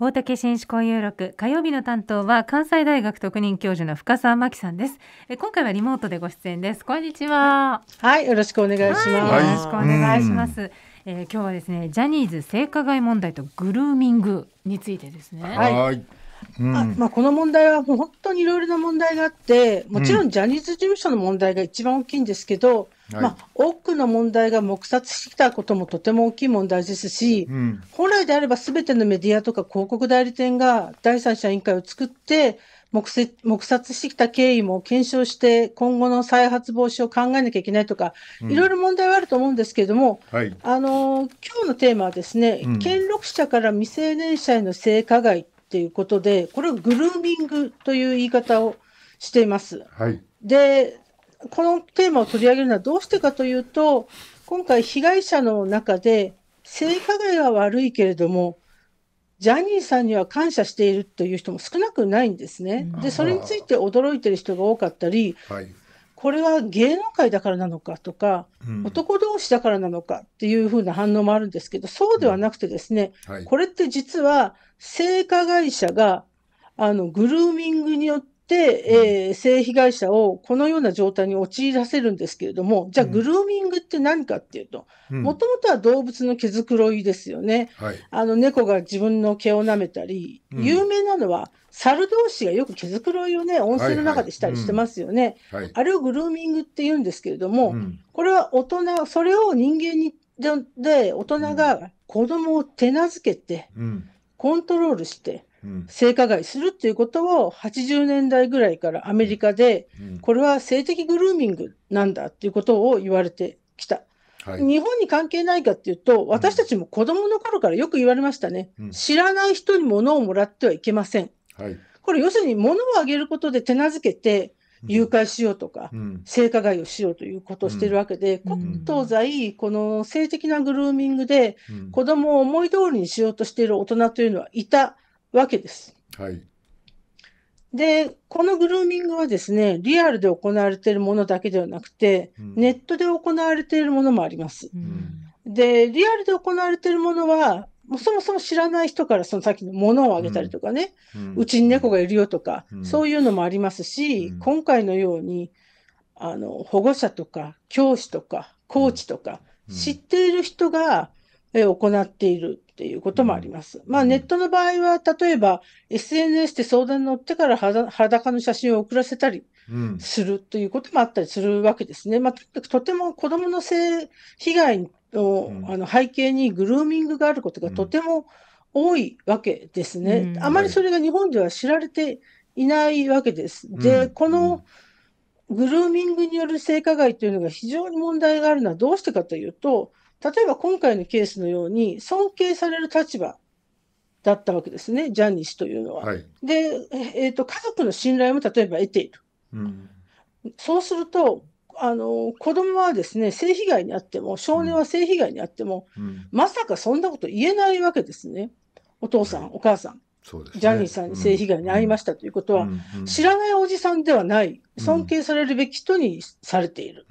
大竹紳士校友録火曜日の担当は関西大学特任教授の深澤真紀さんですえ今回はリモートでご出演ですこんにちははい、よろしくお願いします、よろしくお願いします、えー、今日はですねジャニーズ性加害問題とグルーミングについてですねはいうん、あまあ、この問題はもう本当にいろいろな問題があって、もちろんジャニーズ事務所の問題が一番大きいんですけど、はい、まあ、多くの問題が黙殺してきたこともとても大きい問題ですし、うん、本来であればすべてのメディアとか広告代理店が第三者委員会を作って黙殺してきた経緯も検証して今後の再発防止を考えなきゃいけないとか、うん、いろいろ問題はあると思うんですけれども、はい、あの今日のテーマはですね、うん、権力者から未成年者への性加害っていうことでこれをグルーミングという言い方をしています。はい、でこのテーマを取り上げるのはどうしてかというと、今回被害者の中で性加害は悪いけれども、ジャニーさんには感謝しているという人も少なくないんですね。で、それについて驚いてる人が多かったり、はい、これは芸能界だからなのかとか、うん、男同士だからなのかっていうふうな反応もあるんですけど、そうではなくてですね、うんはい、これって実は性加害者があのグルーミングによってで、えー、性被害者をこのような状態に陥らせるんですけれども、じゃあ、グルーミングって何かっていうと、もともとは動物の毛づくろいですよね、はい、あの猫が自分の毛を舐めたり、うん、有名なのは、猿同士がよく毛づくろいをね、温泉の中でしたりしてますよね、はいあれをグルーミングって言うんですけれども、うん、これは大人、それを人間にで大人が子供を手なずけて、コントロールして、性加害するっていうことを80年代ぐらいからアメリカで、これは性的グルーミングなんだっていうことを言われてきた。はい、日本に関係ないかっていうと、私たちも子供の頃からよく言われましたね。うん、知らない人に物をもらってはいけません。はい、これ要するに物をあげることで手なずけて、誘拐しようとか、うん、性加害をしようということをしてるわけで、うん、東西、この性的なグルーミングで、子供を思い通りにしようとしている大人というのはいた。わけです。はい、で、このグルーミングはですね、リアルで行われているものだけではなくて、うん、ネットで行われているものもあります。うん、で、リアルで行われているものは、もうそもそも知らない人からそのさっきの物をあげたりとかね、うち、に猫がいるよとか、うん、そういうのもありますし、今回のようにあの保護者とか教師とかコーチとか、知っている人が行っているっていうこともあります。まあネットの場合は、例えば SNS で相談に乗ってから裸の写真を送らせたりするということもあったりするわけですね。まあ、とても子供の性被害の,、あの背景にグルーミングがあることがとても多いわけですね。あまりそれが日本では知られていないわけです。で、この、グルーミングによる性加害というのが非常に問題があるのはどうしてかというと、例えば今回のケースのように、尊敬される立場だったわけですね、ジャニー氏というのは。はい、で、えーと、家族の信頼も例えば得ている。うん、そうすると、あの子供はですね性被害に遭っても少年は性被害に遭っても、うん、まさかそんなこと言えないわけですねお父さん、お母さん、ね、ジャニーさんに性被害に遭いましたということは、うん知らないおじさんではない尊敬されるべき人にされている、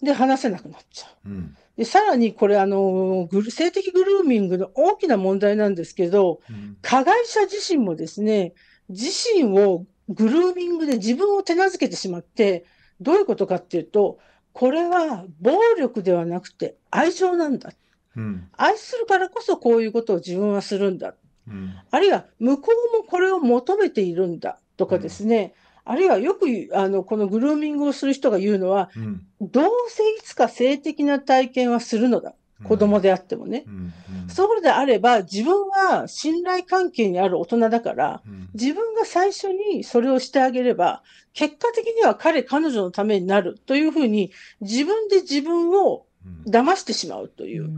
で話せなくなっちゃう、で、さらにこれ、あの、性的グルーミングの大きな問題なんですけど、うん、加害者自身もですね、自身をグルーミングで自分を手なずけてしまって、どういうことかっていうと、これは暴力ではなくて愛情なんだ。うん、愛するからこそこういうことを自分はするんだ。うん、あるいは向こうもこれを求めているんだとかですね、あるいはよくあのこのグルーミングをする人が言うのは、うん、どうせいつか性的な体験はするのだ。子供であってもね。うんうん、そうであれば、自分は信頼関係にある大人だから、うん、自分が最初にそれをしてあげれば、結果的には彼、彼女のためになるというふうに、自分で自分を騙してしまうという。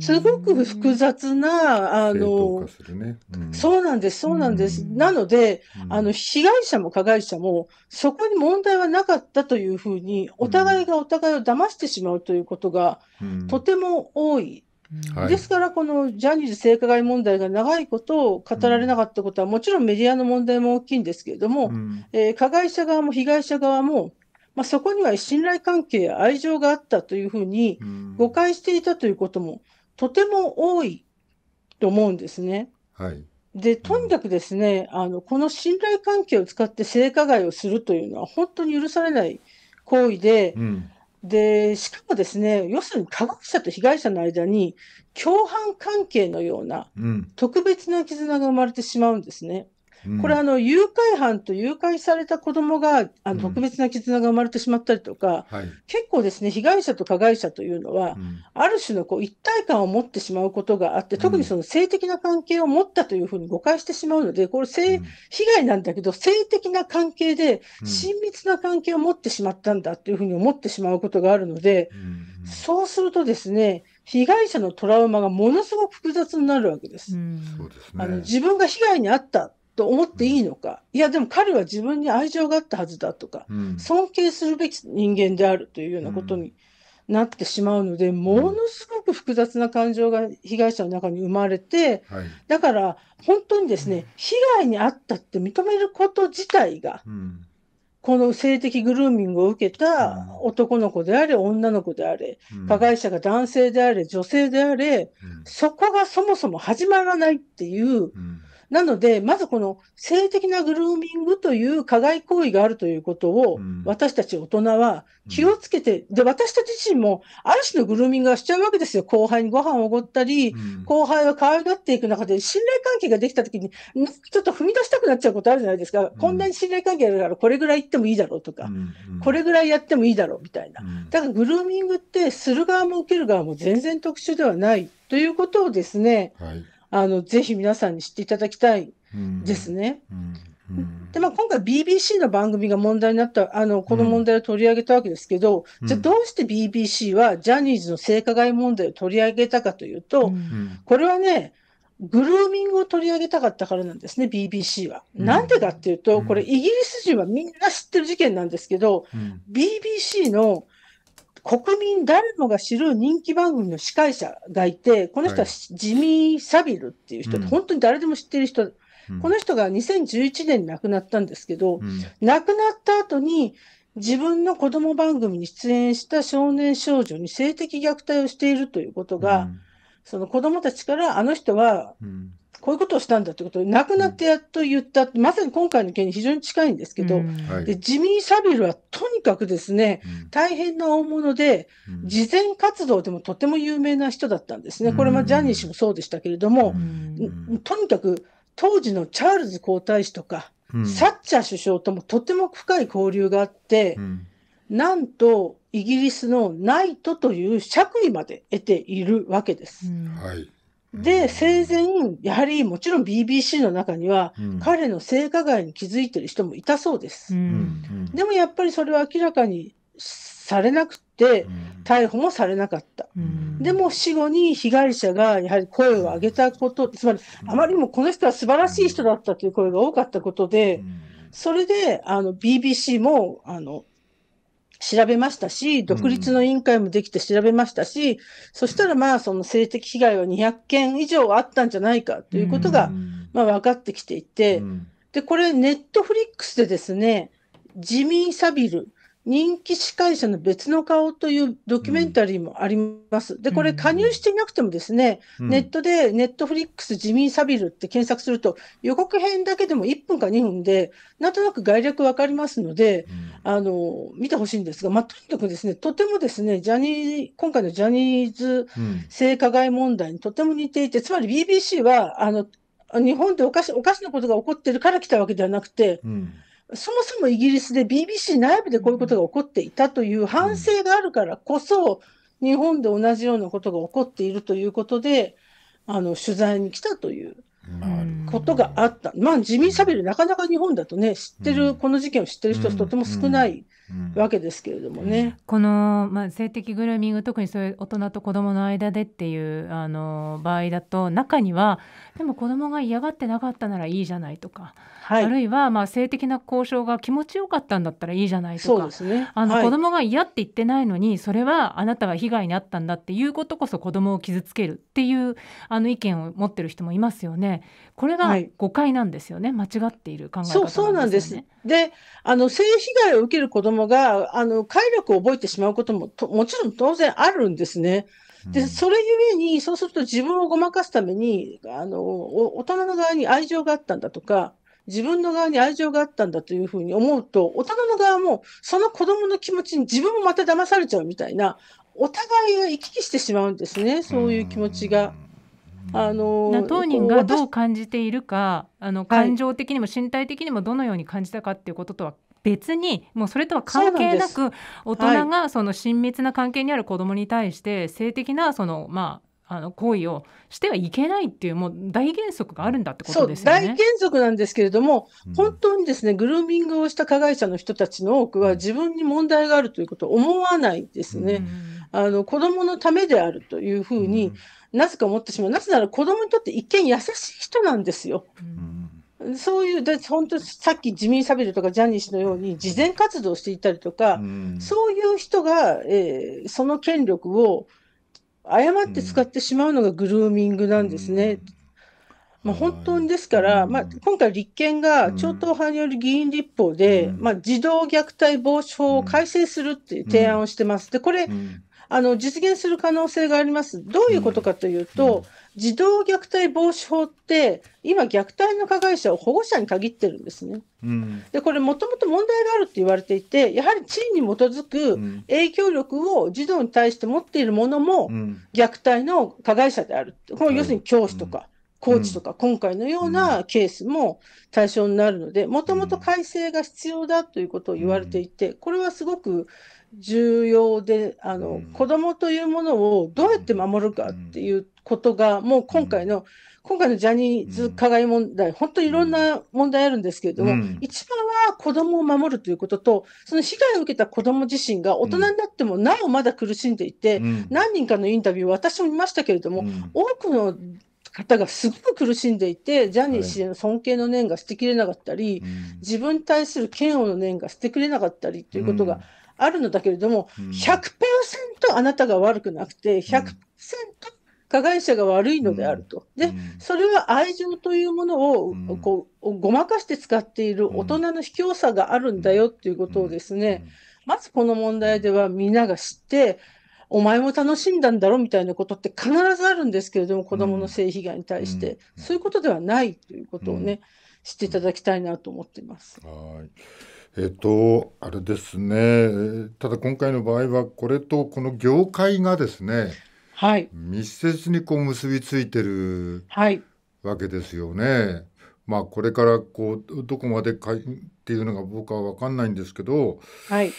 すごく複雑な、あの、ねうん、そうなんです、そうなんです。うん、なので、うん、あの、被害者も加害者も、そこに問題はなかったというふうに、お互いがお互いを騙してしまうということが、とても多い。ですから、このジャニーズ性加害問題が長いことを語られなかったことは、もちろんメディアの問題も大きいんですけれども、えー、加害者側も被害者側も、まあ、そこには信頼関係や愛情があったというふうに誤解していたということも、とても多いと思うんですね。はい、でとにかくですね、うん、あのこの信頼関係を使って性加害をするというのは本当に許されない行為で、うん、でしかもですね要するに科学者と被害者の間に共犯関係のような特別な絆が生まれてしまうんですね。これあの誘拐犯と誘拐された子供があの特別な絆が生まれてしまったりとか、うんはい、結構ですね被害者と加害者というのは、うん、ある種のこう一体感を持ってしまうことがあって特にその性的な関係を持ったというふうに誤解してしまうのでこれ性、被害なんだけど性的な関係で親密な関係を持ってしまったんだというふうに思ってしまうことがあるので、そうするとですね被害者のトラウマがものすごく複雑になるわけです。そうですあの自分が被害に遭ったと思っていいのか、いや、でも彼は自分に愛情があったはずだとか、うん、尊敬するべき人間であるというようなことになってしまうので、ものすごく複雑な感情が被害者の中に生まれて、だから本当にですね、被害に遭ったって認めること自体が、この性的グルーミングを受けた男の子であれ、女の子であれ、加害者が男性であれ、女性であれ、そこがそもそも始まらないっていう、なので、まずこの性的なグルーミングという加害行為があるということを、私たち大人は気をつけて、で、私たち自身も、ある種のグルーミングがしちゃうわけですよ。後輩にご飯をおごったり、後輩は可愛がっていく中で、信頼関係ができたときに、ちょっと踏み出したくなっちゃうことあるじゃないですか。こんなに信頼関係あるから、これぐらい言ってもいいだろうとか、これぐらいやってもいいだろうみたいな。だからグルーミングって、する側も受ける側も全然特殊ではないということをですね、はいあの、ぜひ皆さんに知っていただきたいですね。で、まあ、今回 BBC の番組が問題になった、あの、この問題を取り上げたわけですけど、うん、じゃあどうして BBC はジャニーズの性加害問題を取り上げたかというと、うん、これはね、グルーミングを取り上げたかったからなんですね、BBC は。なんでかっていうと、これイギリス人はみんな知ってる事件なんですけど、BBC の国民誰もが知る人気番組の司会者がいて、この人はジミー・サビルっていう人はい、本当に誰でも知ってる人、うん、この人が2011年に亡くなったんですけど、うん、亡くなった後に自分の子供番組に出演した少年少女に性的虐待をしているということが、うん、その子供たちからあの人はこういうことをしたんだということを亡くなってやっと言った、うん、まさに今回の件に非常に近いんですけど、うんはい、でジミー・サビルはとにかくですね、うん、大変な大物で、慈善活動でもとても有名な人だったんですね。これもジャニー氏もそうでしたけれども、とにかく当時のチャールズ皇太子とか、サッチャー首相ともとても深い交流があって、なんとイギリスのナイトという爵位まで得ているわけです。はいで、生前、やはりもちろん BBC の中には、彼の性加害に気づいてる人もいたそうです。うん、でもやっぱりそれは明らかにされなくて、逮捕もされなかった。うん、でも死後に被害者がやはり声を上げたこと、つまりあまりにもこの人は素晴らしい人だったという声が多かったことで、それであの BBC もあの調べましたし、独立の委員会もできて調べましたし、うん、そしたらまあその性的被害は200件以上あったんじゃないかということが、まあ分かってきていて、うん、で、これネットフリックスでですね、ジミー・サビル、人気司会者の別の顔というドキュメンタリーもあります。うん、で、これ加入していなくてもですね、うん、ネットでネットフリックスジミー・サビルって検索すると予告編だけでも1分か2分で、なんとなく概略わかりますので、うんあの見てほしいんですが、まあ、とにかくですね、とてもですね、ジャニー、今回のジャニーズ性加害問題にとても似ていて、うん、つまり BBC は、あの、日本でおかしおかしなことが起こってるから来たわけではなくて、うん、そもそもイギリスで BBC 内部でこういうことが起こっていたという反省があるからこそ、日本で同じようなことが起こっているということで、あの取材に来たということがあった。まあ、自民しゃべり、なかなか日本だとね、知ってる、この事件を知ってる人とても少ないわけですけれどもね。この、まあ、性的グルーミング、特にそういう大人と子供の間でっていう、あの、場合だと、中には、でも子供が嫌がってなかったならいいじゃないとか、はい、あるいはまあ性的な交渉が気持ちよかったんだったらいいじゃないとかあの、子供が嫌って言ってないのにそれはあなたは被害に遭ったんだっていうことこそ子供を傷つけるっていうあの意見を持ってる人もいますよね。これが誤解なんですよね、間違っている考え方、ね、そうそうなんですであの性被害を受ける子供があの快力を覚えてしまうことももちろん当然あるんですね。で、それゆえに、そうすると自分をごまかすために、あの、大人の側に愛情があったんだとか、自分の側に愛情があったんだというふうに思うと、大人の側も、その子供の気持ちに自分もまた騙されちゃうみたいな、お互いが行き来してしまうんですね、そういう気持ちが。あの当人がどう感じているかあの感情的にも身体的にもどのように感じたかっていうこととは別にもうそれとは関係なく大人がその親密な関係にある子どもに対して性的なその、まあ、あの行為をしてはいけないっていうもう大原則があるんだってことですよね。大原則なんですけれども、本当にですねグルーミングをした加害者の人たちの多くは自分に問題があるということを思わないですね。あの子供のためであるというふうになぜか思ってしまう。なぜなら子供にとって一見優しい人なんですよ。そういう、本当、さっき自民サビルとかジャニー氏のように、慈善活動をしていたりとか、うん、そういう人が、えー、その権力を誤って使ってしまうのがグルーミングなんですね。うんまあ、本当にですから、まあ、今回、立憲が超党派による議員立法で、まあ、児童虐待防止法を改正するっていう提案をしてます。でこれ、あの実現する可能性があります。どういうことかというと、児童虐待防止法って今虐待の加害者を保護者に限ってるんですね。うん、でこれもともと問題があるって言われていてやはり地位に基づく影響力を児童に対して持っているものも虐待の加害者である、うん、この要するに教師とか。コーチとか、今回のようなケースも対象になるので、もともと改正が必要だということを言われていて、これはすごく重要で、あの、子供というものをどうやって守るかっていうことが、もう今回の、うん、今回のジャニーズ加害問題、うん、本当にいろんな問題あるんですけれども、うん、一番は子供を守るということと、その被害を受けた子供自身が大人になってもなおまだ苦しんでいて、何人かのインタビュー、私も見ましたけれども、多くの方がすごく苦しんでいて、ジャニー氏への尊敬の念が捨てきれなかったり、自分に対する嫌悪の念が捨てきれなかったりということがあるのだけれども、うん、100%あなたが悪くなくて、100%、加害者が悪いのであると。で、それは愛情というものをこうごまかして使っている大人の卑怯さがあるんだよっていうことをですね、まずこの問題ではみんなが知って、お前も楽しんだんだろみたいなことって必ずあるんですけれども、子供の性被害に対して、そういうことではないということをね、知っていただきたいなと思っています。はいえっと、あれですね、ただ今回の場合は、これとこの業界がですね、はい、密接にこう結びついてるわけですよね。まあこれからこうどこまでかっていうのが僕は分かんないんですけど、はい、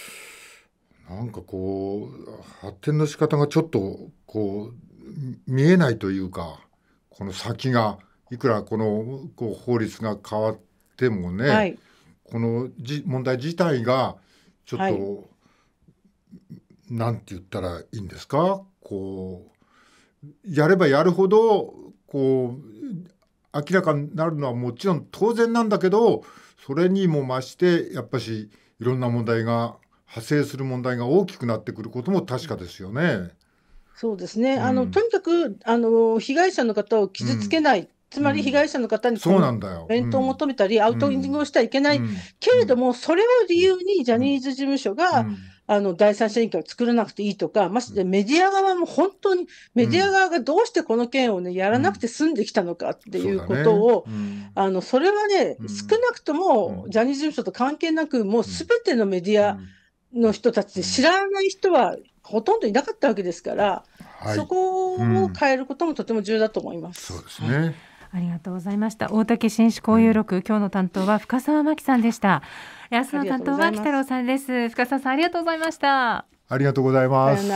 なんかこう発展の仕方がちょっとこう見えないというかこの先がいくらこのこう法律が変わってもね、はい、このじ問題自体がちょっと、はい、なんて言ったらいいんですかこうやればやるほどこう明らかになるのはもちろん当然なんだけどそれにも増してやっぱしいろんな問題が派生する問題が大きくなってくることも確かですよね。そうですね、うん、あのとにかくあの被害者の方を傷つけない、うん、つまり被害者の方に弁当を求めたり、アウトリングをしてはいけない、けれども、それを理由にジャニーズ事務所が、あの、第三者委員会を作らなくていいとか、まして、メディア側も本当に、メディア側がどうしてこの件をね、やらなくて済んできたのかっていうことを、あの、それはね、少なくとも、ジャニーズ事務所と関係なく、もうすべてのメディアの人たちで知らない人はほとんどいなかったわけですから、はい、そこを変えることもとても重要だと思います。そうですね。ありがとうございました大竹紳士交友録、うん、今日の担当は深澤真紀さんでした明日の担当は北郎さんです深澤さんありがとうございましたありがとうございます